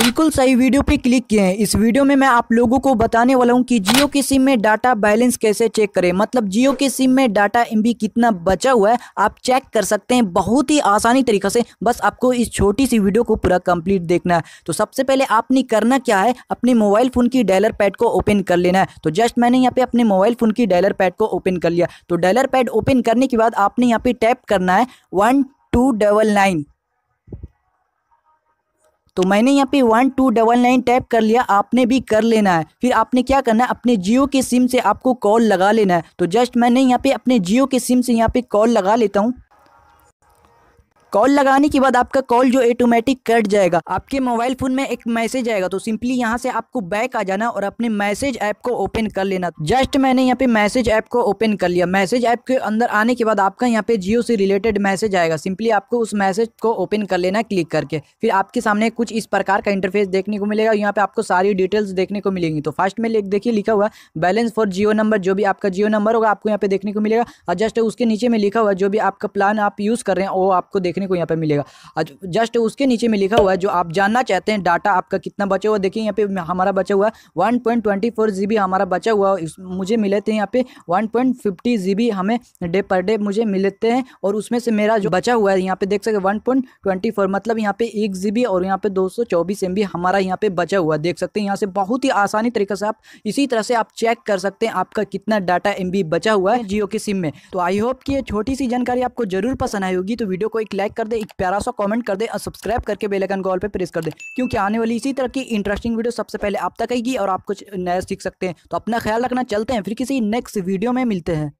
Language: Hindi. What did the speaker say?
बिल्कुल सही वीडियो पे क्लिक किए हैं इस वीडियो में मैं आप लोगों को बताने वाला हूँ कि जियो के सिम में डाटा बैलेंस कैसे चेक करें मतलब जियो के सिम में डाटा एम कितना बचा हुआ है आप चेक कर सकते हैं बहुत ही आसानी तरीका से बस आपको इस छोटी सी वीडियो को पूरा कंप्लीट देखना है तो सबसे पहले आपने करना क्या है अपने मोबाइल फ़ोन की डायलर पैड को ओपन कर लेना है तो जस्ट मैंने यहाँ पे अपने मोबाइल फ़ोन की डायलर पैड को ओपन कर लिया तो डायलर पैड ओपन करने के बाद आपने यहाँ पे टैप करना है वन टू डबल नाइन तो मैंने यहाँ पे one two double nine tap कर लिया आपने भी कर लेना है फिर आपने क्या करना है अपने जियो के सिम से आपको कॉल लगा लेना है तो जस्ट मैंने यहाँ पे अपने जियो के सिम से यहाँ पे कॉल लगा लेता हूँ कॉल लगाने के बाद आपका कॉल जो ऑटोमेटिक कट जाएगा आपके मोबाइल फोन में एक मैसेज आएगा तो सिंपली यहाँ से आपको बैक आ जाना और अपने मैसेज ऐप को ओपन कर लेना जस्ट मैंने यहाँ पे मैसेज ऐप को ओपन कर लिया मैसेज ऐप के अंदर आने के बाद आपका यहाँ पे जियो से रिलेटेड मैसेज आएगा सिंपली आपको उस मैसेज को ओपन कर लेना क्लिक करके फिर आपके सामने कुछ इस प्रकार का इंटरफेस देखने को मिलेगा यहाँ पे आपको सारी डिटेल्स देखने को मिलेंगी तो फर्स्ट में देखिए लिखा हुआ बैलेंस फॉर जियो नंबर जो भी आपका जियो नंबर होगा आपको यहाँ पे देखने को मिलेगा और जस्ट उसके नीचे में लिखा हुआ जो भी आपका प्लान आप यूज़ कर रहे हैं वो आपको देखने देखने को यहाँ पे मिलेगा जस्ट उसके नीचे में लिखा हुआ है जो आप जानना चाहते हैं डाटा आपका कितना बचा हुआ देखिए यहाँ पे हमारा बचा हुआ है one point twenty four G B हमारा बचा हुआ मुझे मिले थे यहाँ पे one point fifty G B हमें डे पर डे मुझे मिलते हैं और उसमें से मेरा जो बचा हुआ है यहाँ पे देख सकते वन पॉइंट ट्वेंटी फोर मतलब यहाँ पे एक जी बी और यहाँ पे दो सौ चौबीस एम बी हमारा यहाँ पे बचा हुआ देख सकते हैं यहाँ से बहुत ही आसानी तरीके से आप इसी तरह से आप चेक कर सकते हैं आपका कितना डाटा एम बचा हुआ है जियो के सिम में तो आई होप कि ये छोटी सी जानकारी आपको जरूर पसंद आई होगी तो वीडियो को एक लाइक लाइक कर दे एक प्यारा सा कमेंट कर दे और सब्सक्राइब करके बेलाइकन कॉल पर प्रेस कर दे क्योंकि आने वाली इसी तरह की इंटरेस्टिंग वीडियो सबसे पहले आप तक आएगी और आप कुछ नया सीख सकते हैं तो अपना ख्याल रखना चलते हैं फिर किसी नेक्स्ट वीडियो में मिलते हैं